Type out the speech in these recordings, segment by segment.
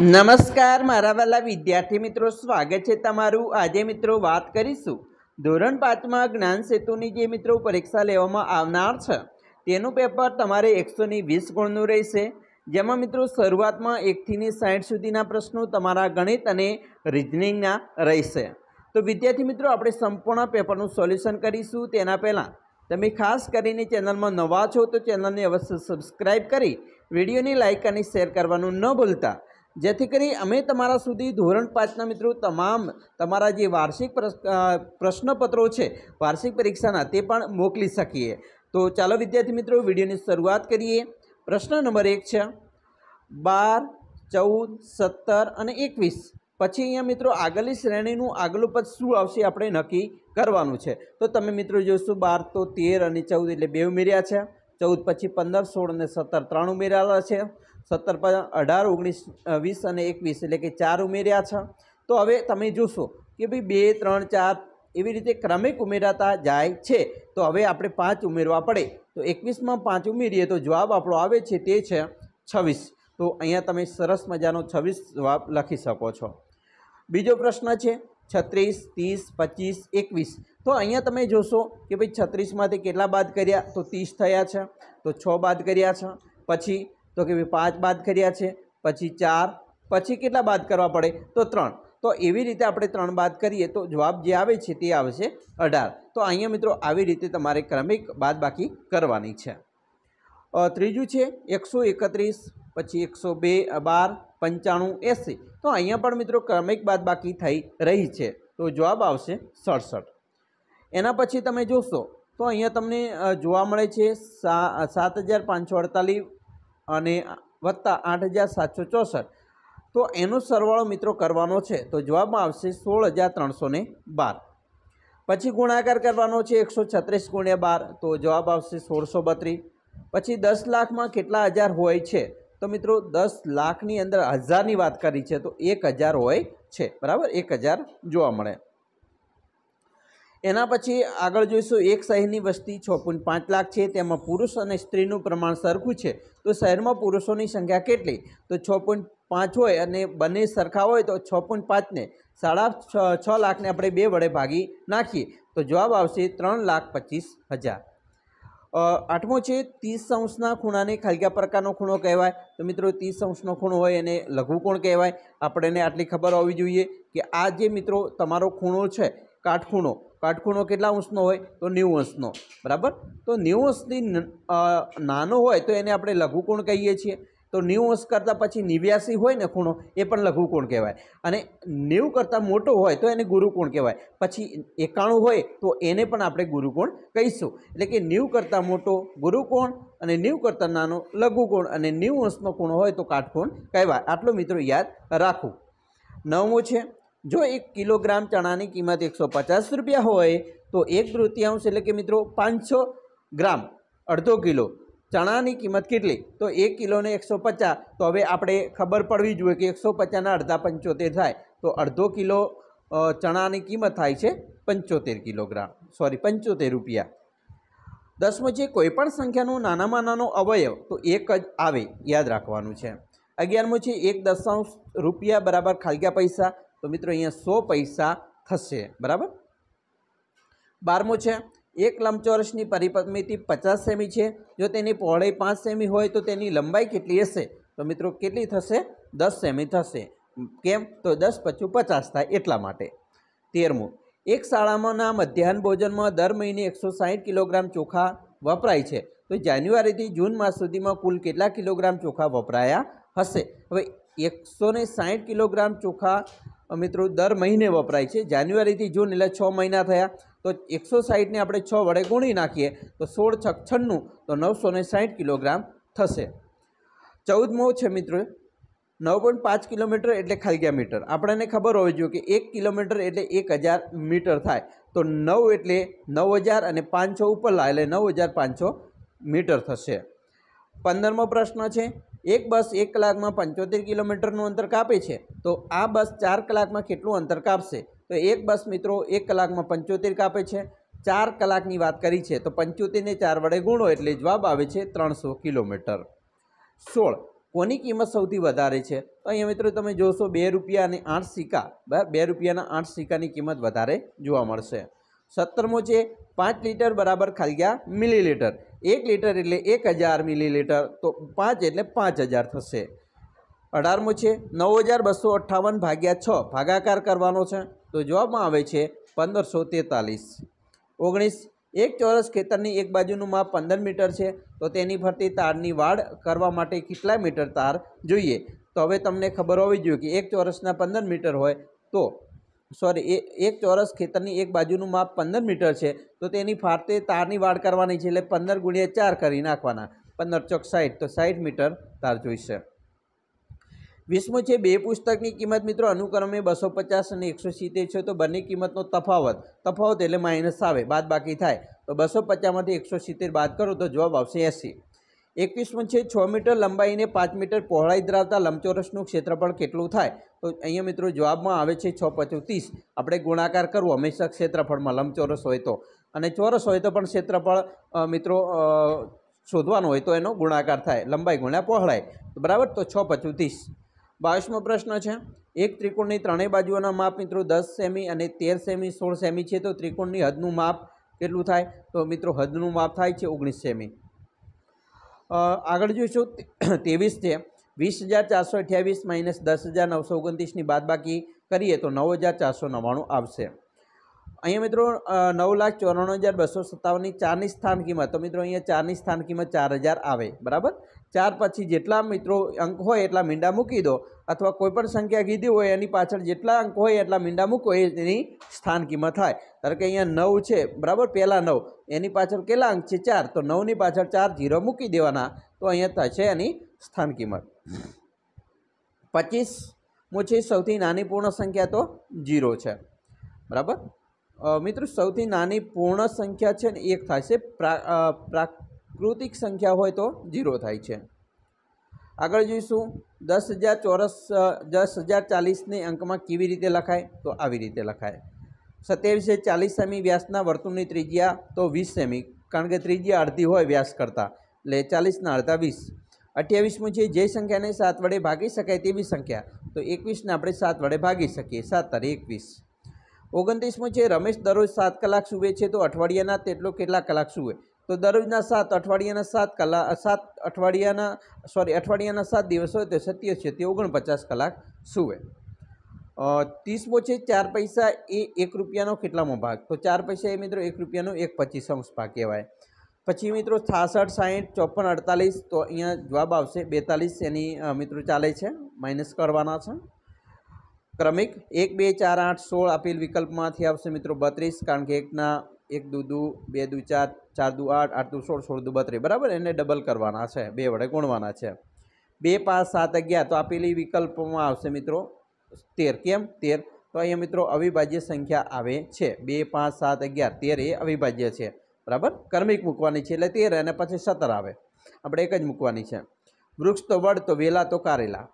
નમસ્કાર મારા વાલા વિદ્યાર્થી મિત્રો સ્વાગત છે તમારું આજે મિત્રો વાત કરીશું ધોરણ પાંચમાં જ્ઞાન સેતુની જે મિત્રો પરીક્ષા લેવામાં આવનાર છે તેનું પેપર તમારે એકસો ને વીસ ગુણનું રહેશે જેમાં મિત્રો શરૂઆતમાં એકથીની સાઠ સુધીના પ્રશ્નો તમારા ગણિત અને રિઝનિંગના રહેશે તો વિદ્યાર્થી મિત્રો આપણે સંપૂર્ણ પેપરનું સોલ્યુશન કરીશું તેના પહેલાં તમે ખાસ કરીને ચેનલમાં નવા છો તો ચેનલને અવશ્ય સબસ્ક્રાઈબ કરી વિડીયોની લાઇક અને શેર કરવાનું ન ભૂલતા જેથી કરી અમે તમારા સુધી ધોરણ પાંચના મિત્રો તમામ તમારા જે વાર્ષિક પ્રશ્નપત્રો છે વાર્ષિક પરીક્ષાના તે પણ મોકલી શકીએ તો ચાલો વિદ્યાર્થી મિત્રો વિડીયોની શરૂઆત કરીએ પ્રશ્ન નંબર એક છે બાર ચૌદ સત્તર અને એકવીસ પછી અહીંયા મિત્રો આગળની શ્રેણીનું આગલું પદ શું આવશે આપણે નક્કી કરવાનું છે તો તમે મિત્રો જોઈશું બાર તો તેર અને ચૌદ એટલે બે ઉમેર્યા છે ચૌદ પછી પંદર સોળ અને સત્તર ત્રણ ઉમેરાયેલા છે સત્તર પર અઢાર ઓગણીસ વીસ અને એકવીસ એટલે કે ચાર ઉમેર્યા છે તો હવે તમે જોશો કે ભાઈ બે ત્રણ ચાર એવી રીતે ક્રમિક ઉમેરાતા જાય છે તો હવે આપણે પાંચ ઉમેરવા પડે તો એકવીસમાં પાંચ ઉમેરીએ તો જવાબ આપણો આવે છે તે છે છવ્વીસ તો અહીંયા તમે સરસ મજાનો છવ્વીસ જવાબ લખી શકો છો બીજો પ્રશ્ન છે છત્રીસ ત્રીસ પચીસ એકવીસ તો અહીંયા તમે જોશો કે ભાઈ છત્રીસમાંથી કેટલા બાદ કર્યા તો ત્રીસ થયા છે તો છ બાદ કર્યા છે પછી તો કે ભાઈ પાંચ બાદ કર્યા છે પછી ચાર પછી કેટલા બાદ કરવા પડે તો ત્રણ તો એવી રીતે આપણે ત્રણ બાદ કરીએ તો જવાબ જે આવે છે તે આવશે અઢાર તો અહીંયા મિત્રો આવી રીતે તમારે ક્રમિક બાદબાકી કરવાની છે ત્રીજું છે એકસો એકત્રીસ પછી એકસો બે બાર પંચાણું એંસી તો અહીંયા પણ મિત્રો ક્રમિક બાકી થઈ રહી છે તો જવાબ આવશે સડસઠ એના પછી તમે જોશો તો અહીંયા તમને જોવા મળે છે સા સાત હજાર પાંચસો અડતાલીસ અને વત્તા આઠ હજાર સાતસો ચોસઠ તો એનો સરવાળો મિત્રો કરવાનો છે તો જવાબમાં આવશે સોળ હજાર ત્રણસો બાર પછી ગુણાકાર કરવાનો છે એકસો છત્રીસ ગુણ્યા બાર તો જવાબ આવશે સોળસો બત્રીસ પછી દસ લાખમાં કેટલા હજાર હોય છે તો મિત્રો દસ લાખની અંદર હજારની વાત કરી છે તો એક હજાર હોય છે બરાબર એક હજાર જોવા મળે એના પછી આગળ જોઈશું એક શહેરની વસ્તી છ પોઈન્ટ પાંચ લાખ છે તેમાં પુરુષ અને સ્ત્રીનું પ્રમાણ સરખું છે તો શહેરમાં પુરુષોની સંખ્યા કેટલી તો છ પોઈન્ટ પાંચ હોય અને બંને સરખા હોય તો છ પોઈન્ટ પાંચને સાડા છ છ લાખને આપણે બે વડે ભાગી નાખીએ તો જવાબ આવશે ત્રણ લાખ પચીસ હજાર આઠમો છે ત્રીસ અંશના ખૂણાને ખાલગા પ્રકારનો ખૂણો કહેવાય તો મિત્રો ત્રીસ અંશનો ખૂણો હોય એને લઘુકોણ કહેવાય આપણને આટલી ખબર હોવી જોઈએ કે આ જે મિત્રો તમારો ખૂણો છે કાટખૂણો કાટખૂણો કેટલા અંશનો હોય તો નેવું અંશનો બરાબર તો નેવું અંશથી નાનો હોય તો એને આપણે લઘુકોણ કહીએ છીએ તો નેવું અંશ કરતાં પછી નેવ્યાસી હોય ને ખૂણો એ પણ લઘુકોણ કહેવાય અને નેવું કરતાં મોટો હોય તો એને ગુરુકોણ કહેવાય પછી એકાણું હોય તો એને પણ આપણે ગુરુકોણ કહીશું એટલે કે નેવું કરતાં મોટો ગુરુકોણ અને નીવ કરતાં નાનો લઘુકોણ અને નીવ અંશનો ખૂણો હોય તો કાટકોણ કહેવાય આટલું મિત્રો યાદ રાખવું નવમું છે જો એક કિલોગ્રામ ચણાની કિંમત એકસો પચાસ રૂપિયા હોય તો એક તૃતીયાંશ એટલે કે મિત્રો પાંચસો ગ્રામ અડધો કિલો ચણાની કિંમત કેટલી તો એક કિલોને એકસો પચાસ તો હવે આપણે ખબર પડવી જોઈએ કે એકસો પચાસના અડધા પંચોતેર થાય તો અડધો કિલો ચણાની કિંમત થાય છે પંચોતેર કિલોગ્રામ સોરી પંચોતેર રૂપિયા દસમું છે કોઈપણ સંખ્યાનું નાનામાં નાનો અવયવ તો એક જ આવે યાદ રાખવાનું છે અગિયારમું છે એક દશાંશ રૂપિયા બરાબર ખાલગ્યા પૈસા તો મિત્રો અહીંયા સો પૈસા થશે બરાબર બારમું છે એક લંબચોરસની પરિમિતિ પચાસ સેમી છે જો તેની પહોળાઈ પાંચ સેમી હોય તો તેની લંબાઈ કેટલી હશે તો મિત્રો કેટલી થશે દસ સેમી થશે કેમ તો દસ પછી પચાસ થાય એટલા માટે તેરમું એક શાળામાંના મધ્યાહન ભોજનમાં દર મહિને એકસો સાહીઠ કિલોગ્રામ ચોખા વપરાય છે તો જાન્યુઆરીથી જૂન માસ સુધીમાં કુલ કેટલા કિલોગ્રામ ચોખા વપરાયા હશે હવે એકસો ને કિલોગ્રામ ચોખા મિત્રો દર મહિને વપરાય છે જાન્યુઆરીથી જૂન એટલે છ મહિના થયા તો એકસો સાહીઠને આપણે છ વડે ગુણી નાખીએ તો સોળ છક છન્નું તો નવસો ને સાહીઠ કિલોગ્રામ થશે ચૌદમો છે મિત્રો નવ પોઈન્ટ પાંચ કિલોમીટર એટલે ખાલગ્યા મીટર આપણને ખબર હોવી જોઈએ કે એક કિલોમીટર એટલે એક હજાર મીટર થાય તો નવ એટલે નવ હજાર અને પાંચસો ઉપર લા એટલે નવ હજાર પાંચસો મીટર થશે પંદરમો પ્રશ્ન છે એક બસ એક કલાકમાં પંચોતેર કિલોમીટરનું અંતર કાપે છે તો આ બસ ચાર કલાકમાં કેટલું અંતર કાપશે તો એક બસ મિત્રો એક કલાકમાં પંચોતેર કાપે છે ચાર કલાકની વાત કરી છે તો પંચોતેરને ચાર વડે ગુણો એટલે જવાબ આવે છે ત્રણસો કિલોમીટર સોળ કોની કિંમત સૌથી વધારે છે તો અહીંયા મિત્રો તમે જોશો બે રૂપિયા અને આઠ સિક્કા બે રૂપિયાના આઠ સિક્કાની કિંમત વધારે જોવા મળશે સત્તરમો છે પાંચ લીટર બરાબર ખાલી ગયા મિલીલીટર એક લીટર એટલે એક હજાર મિલીલીટર તો પાંચ એટલે પાંચ હજાર થશે અઢારમો છે નવ હજાર બસો અઠ્ઠાવન ભાગ્યા છ ભાગાકાર કરવાનો છે તો જવાબમાં આવે છે પંદરસો તેતાલીસ ઓગણીસ એક ચોરસ ખેતરની એક બાજુનું માપ પંદર મીટર છે તો તેની ફરતી તારની વાડ કરવા માટે કેટલા મીટર તાર જોઈએ તો હવે તમને ખબર હોવી જોઈએ કે એક ચોરસના પંદર મીટર હોય તો સોરી એ એક ચોરસ ખેતરની એક બાજુનું માપ પંદર મીટર છે તો તેની ફાટે તારની વાડ કરવાની છે એટલે પંદર ગુણ્યા ચાર કરી નાખવાના પંદર ચોક સાઠ તો સાઠ મીટર તાર જોઈશે વીસમું છે બે પુસ્તકની કિંમત મિત્રો અનુક્રમે બસો પચાસ અને એકસો સિત્તેર છે તો બંને કિંમતનો તફાવત તફાવત એટલે માઇનસ આવે બાદ બાકી થાય તો બસો પચાસમાંથી એકસો સિત્તેર બાદ કરો તો જવાબ આવશે એસી એકવીસમો છે છ મીટર લંબાઈને પાંચ મીટર પહોળાઈ ધરાવતા લંબચોરસનું ક્ષેત્રફળ કેટલું થાય તો અહીંયા મિત્રો જવાબમાં આવે છે છ પચું આપણે ગુણાકાર કરવું હંમેશા ક્ષેત્રફળમાં લંબચોરસ હોય તો અને ચોરસ હોય તો પણ ક્ષેત્રફળ મિત્રો શોધવાનો હોય તો એનો ગુણાકાર થાય લંબાઈ ગુણ્યા પહોળાઈ બરાબર તો છ પચું બાવીસમો પ્રશ્ન છે એક ત્રિકોણની ત્રણેય બાજુઓના માપ મિત્રો દસ સેમી અને તેર સેમી સોળ સેમી છે તો ત્રિકોણની હદનું માપ કેટલું થાય તો મિત્રો હદનું માપ થાય છે ઓગણીસ સેમી આગળ જોઈશું ત્રેવીસ છે વીસ હજાર ચારસો અઠ્યાવીસ માઇનસ દસ હજાર નવસો ઓગણત્રીસની બાદબાકી કરીએ તો નવ હજાર ચારસો નવ્વાણું આવશે અહીંયા મિત્રો નવ લાખ ચોરાણું હજાર બસો સત્તાવનની ચારની સ્થાન કિંમત તો મિત્રો અહીંયા ચારની સ્થાન કિંમત ચાર હજાર આવે બરાબર ચાર પછી જેટલા મિત્રો અંક હોય એટલા મીંડા મૂકી દો અથવા કોઈપણ સંખ્યા કીધી હોય એની પાછળ જેટલા અંક હોય એટલા મીંડા મૂકો એની સ્થાન કિંમત થાય ધારો કે અહીંયા નવ છે બરાબર પહેલાં નવ એની પાછળ કેટલા અંક છે ચાર તો નવની પાછળ ચાર જીરો મૂકી દેવાના તો અહીંયા થશે એની સ્થાન કિંમત પચીસ મૂછી સૌથી નાની પૂર્ણ સંખ્યા તો જીરો છે બરાબર મિત્રો સૌથી નાની પૂર્ણ સંખ્યા છે ને એક થશે પ્રા કૃતિક સંખ્યા હોય તો ઝીરો થાય છે આગળ જોઈશું દસ હજાર ચોરસ દસ હજાર ચાલીસને અંકમાં કેવી રીતે લખાય તો આવી રીતે લખાય સત્યાવીસે ચાલીસ સેમી વ્યાસના વર્તુળની ત્રિજ્યા તો વીસ સેમી કારણ કે ત્રિજ્યા અડધી હોય વ્યાસ કરતાં એટલે ચાલીસના અડધા વીસ અઠ્યાવીસમું છે જે સંખ્યાને સાત વડે ભાગી શકાય તેવી સંખ્યા તો એકવીસને આપણે સાત વડે ભાગી શકીએ સાત તારી એકવીસ ઓગણત્રીસમું છે રમેશ દરરોજ સાત કલાક સૂવે છે તો અઠવાડિયાના તેટલો કેટલા કલાક સૂવે તો દરરોજના સાત અઠવાડિયાના સાત કલાક સાત અઠવાડિયાના સોરી અઠવાડિયાના સાત દિવસ હોય તો સત્ય છે તે ઓગણપચાસ કલાક સૂવે ત્રીસમો છે ચાર પૈસા એ એક રૂપિયાનો કેટલામો ભાગ તો ચાર પૈસા એ મિત્રો એક રૂપિયાનો એક પચીસંશ ભાગ કહેવાય પછી મિત્રો છાસઠ સાહીઠ ચોપન અડતાલીસ તો અહીંયા જવાબ આવશે બેતાલીસ એની મિત્રો ચાલે છે માઇનસ કરવાના છે ક્રમિક એક બે ચાર આઠ સોળ આપેલ વિકલ્પમાંથી આવશે મિત્રો બત્રીસ કારણ કે એકના એક દૂ દુ બે દૂ ચાર ચાર દુ આઠ આઠ દુ સોળ સોળ દુ બત્રીસ બરાબર એને ડબલ કરવાના છે બે વડે ગુણવાના છે બે પાંચ સાત અગિયાર તો આપેલી વિકલ્પમાં આવશે મિત્રો તેર કેમ તેર તો અહીંયા મિત્રો અવિભાજ્ય સંખ્યા આવે છે બે પાંચ સાત અગિયાર તેર એ અવિભાજ્ય છે બરાબર કર્મિક મૂકવાની છે એટલે તેર અને પછી સત્તર આવે આપણે એક જ મૂકવાની છે વૃક્ષ તો વડ તો વેલા તો કારેલા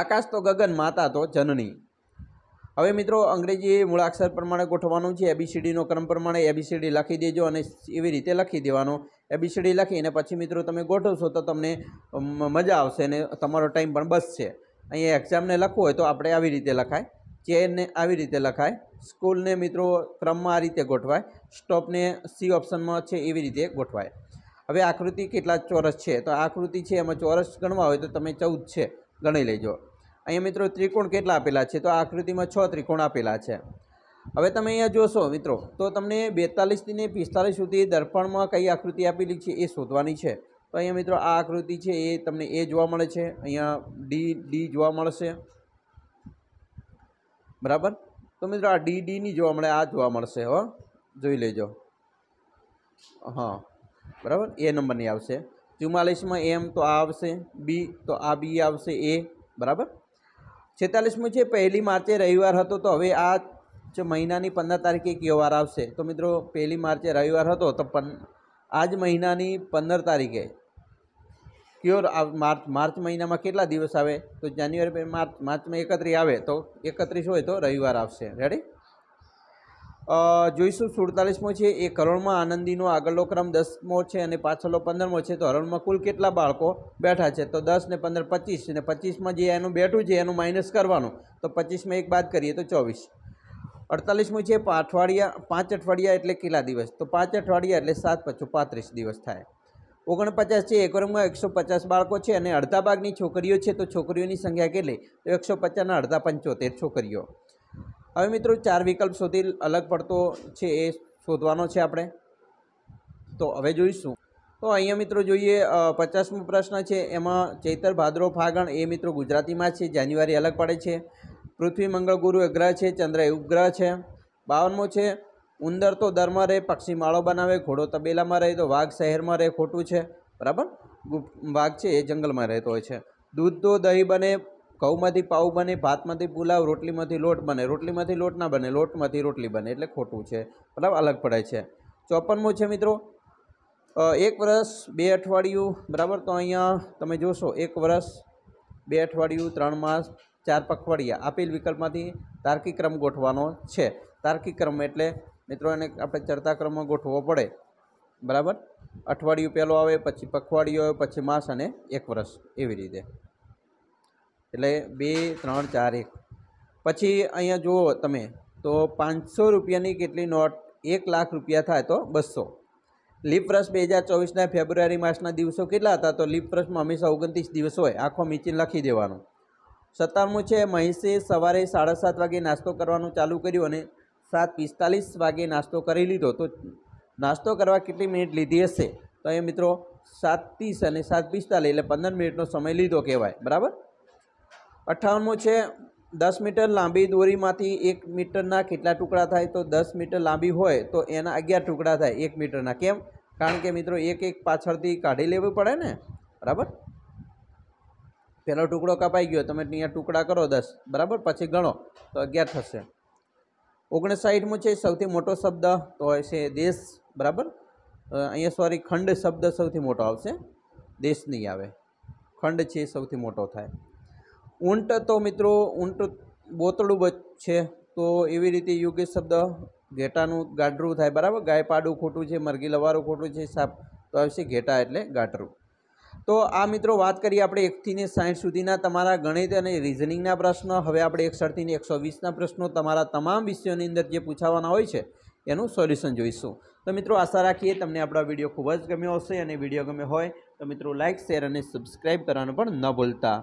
આકાશ તો ગગન માતા તો જનની હવે મિત્રો અંગ્રેજી મૂળાક્ષર પ્રમાણે ગોઠવવાનું છે એબીસીડીનો ક્રમ પ્રમાણે એબીસીડી લખી દેજો અને એવી રીતે લખી દેવાનો એબીસીડી લખી અને પછી મિત્રો તમે ગોઠવશો તો તમને મજા આવશે અને તમારો ટાઈમ પણ બચશે અહીંયા એક્ઝામને લખવું હોય તો આપણે આવી રીતે લખાય ચેરને આવી રીતે લખાય સ્કૂલને મિત્રો ક્રમમાં આ રીતે ગોઠવાય સ્ટોપને સી ઓપ્શનમાં છે એવી રીતે ગોઠવાય હવે આકૃતિ કેટલા ચોરસ છે તો આકૃતિ છે એમાં ચોરસ ગણવા હોય તો તમે ચૌદ છે ગણી લેજો અહીંયા મિત્રો ત્રિકોણ કેટલા આપેલા છે તો આ આકૃતિમાં છ ત્રિકોણ આપેલા છે હવે તમે અહીંયા જોશો મિત્રો તો તમને બેતાલીસથી ને પિસ્તાલીસ સુધી દર્પણમાં કઈ આકૃતિ આપેલી છે એ શોધવાની છે તો અહીંયા મિત્રો આ આકૃતિ છે એ તમને એ જોવા મળે છે અહીંયા ડી ડી જોવા મળશે બરાબર તો મિત્રો આ ડી ડીની જોવા મળે આ જોવા મળશે હો જોઈ લેજો હા બરાબર એ નંબરની આવશે ચુમ્માલીસમાં એમ તો આ આવશે બી તો આ બી આવશે એ બરાબર છેતાલીસમું છે પહેલી માર્ચે રવિવાર હતો તો હવે આ જ મહિનાની પંદર તારીખે કયો વાર આવશે તો મિત્રો પહેલી માર્ચે રવિવાર હતો તો પન આ જ મહિનાની પંદર તારીખે કયો માર્ચ માર્ચ મહિનામાં કેટલા દિવસ આવે તો જાન્યુઆરી માર્ચ માર્ચમાં એકત્રીસ આવે તો એકત્રીસ હોય તો રવિવાર આવશે રેડી જોઈશું સુડતાલીસમો છે એ કરોડમાં આનંદીનો આગળનો ક્રમ દસમો છે અને પાછળનો પંદરમો છે તો હરોળમાં કુલ કેટલા બાળકો બેઠા છે તો દસ ને પંદર પચીસ અને પચીસમાં જે એનું બેઠું છે એનું માઇનસ કરવાનું તો પચીસમાં એક બાદ કરીએ તો ચોવીસ અડતાલીસમું છે અઠવાડિયા પાંચ અઠવાડિયા એટલે કેટલા દિવસ તો પાંચ અઠવાડિયા એટલે સાત પછી પાંત્રીસ દિવસ થાય ઓગણપચાસ છે એક વર્ગમાં એકસો પચાસ બાળકો છે અને અડધા ભાગની છોકરીઓ છે તો છોકરીઓની સંખ્યા કેટલી તો એકસો પચાસના અડધા પંચોતેર છોકરીઓ હવે મિત્રો ચાર વિકલ્પ શોધી અલગ પડતો છે એ શોધવાનો છે આપણે તો હવે જોઈશું તો અહીંયા મિત્રો જોઈએ પચાસમો પ્રશ્ન છે એમાં ચૈતર ભાદરો ફાગણ એ મિત્રો ગુજરાતીમાં છે જાન્યુઆરી અલગ પડે છે પૃથ્વી મંગળ ગુરુ ગ્રહ છે ચંદ્ર ઉપગ્રહ છે બાવનમો છે ઉંદર તો દરમાં રહે પક્ષી માળો બનાવે ઘોડો તબેલામાં રહે તો વાઘ શહેરમાં રહે ખોટું છે બરાબર વાઘ છે એ જંગલમાં રહેતો હોય છે દૂધ તો દહીં બને ઘઉંમાંથી પાઉં બને ભાતમાંથી પુલાવ રોટલીમાંથી લોટ બને રોટલીમાંથી લોટ ના બને લોટમાંથી રોટલી બને એટલે ખોટું છે બરાબર અલગ પડે છે ચોપનમું છે મિત્રો એક વર્ષ બે અઠવાડિયું બરાબર તો અહીંયા તમે જોશો એક વર્ષ બે અઠવાડિયું ત્રણ માસ ચાર પખવાડિયા આપેલ વિકલ્પમાંથી તાર્કિક ક્રમ ગોઠવાનો છે તાર્કિક ક્રમ એટલે મિત્રો એને આપણે ચડતા ક્રમમાં ગોઠવવો પડે બરાબર અઠવાડિયું પહેલો આવે પછી પખવાડિયું આવે પછી માસ અને એક વર્ષ એવી રીતે એટલે બે ત્રણ ચાર એક પછી અહીંયા જુઓ તમે તો પાંચસો રૂપિયાની કેટલી નોટ એક લાખ રૂપિયા થાય તો બસો લીપ વર્ષ બે હજાર ચોવીસના ફેબ્રુઆરી માસના દિવસો કેટલા હતા તો લીપ વર્ષમાં હંમેશા ઓગણત્રીસ દિવસ હોય આખો મીચીને લખી દેવાનું સત્તાણું છે મહેશે સવારે સાડા સાત વાગે નાસ્તો કરવાનું ચાલુ કર્યું અને સાત પિસ્તાલીસ વાગે નાસ્તો કરી લીધો તો નાસ્તો કરવા કેટલી મિનિટ લીધી હશે તો એ મિત્રો સાત ત્રીસ અને સાત પિસ્તાલીસ એટલે પંદર મિનિટનો સમય લીધો કહેવાય બરાબર અઠ્ઠાવનમું છે દસ મીટર લાંબી દોરીમાંથી એક મીટરના કેટલા ટુકડા થાય તો દસ મીટર લાંબી હોય તો એના અગિયાર ટુકડા થાય એક મીટરના કેમ કારણ કે મિત્રો એક એક પાછળથી કાઢી લેવું પડે ને બરાબર પહેલો ટુકડો કપાઈ ગયો તમે અહીંયા ટુકડા કરો દસ બરાબર પછી ગણો તો અગિયાર થશે ઓગણસાઠમું છે સૌથી મોટો શબ્દ તો છે દેશ બરાબર અહીંયા સોરી ખંડ શબ્દ સૌથી મોટો આવશે દેશ નહીં આવે ખંડ છે સૌથી મોટો થાય ઊંટ તો મિત્રો ઊંટ બોતળું બચ છે તો એવી રીતે યોગ્ય શબ્દ ઘેટાનું ગાઢરું થાય બરાબર ગાય પાડું ખોટું છે મરઘી લવારું ખોટું છે સાપ તો આવશે ઘેટા એટલે ગાઢરું તો આ મિત્રો વાત કરીએ આપણે એકથી ને સાઠ સુધીના તમારા ગણિત અને રિઝનિંગના પ્રશ્નો હવે આપણે એકસઠથી ને એકસો વીસના પ્રશ્નો તમારા તમામ વિષયોની અંદર જે પૂછાવાના હોય છે એનું સોલ્યુશન જોઈશું તો મિત્રો આશા રાખીએ તમને આપણો વિડીયો ખૂબ જ ગમ્યો હશે અને વિડીયો ગમ્યો હોય તો મિત્રો લાઇક શેર અને સબસ્ક્રાઈબ કરવાનું પણ ન ભૂલતા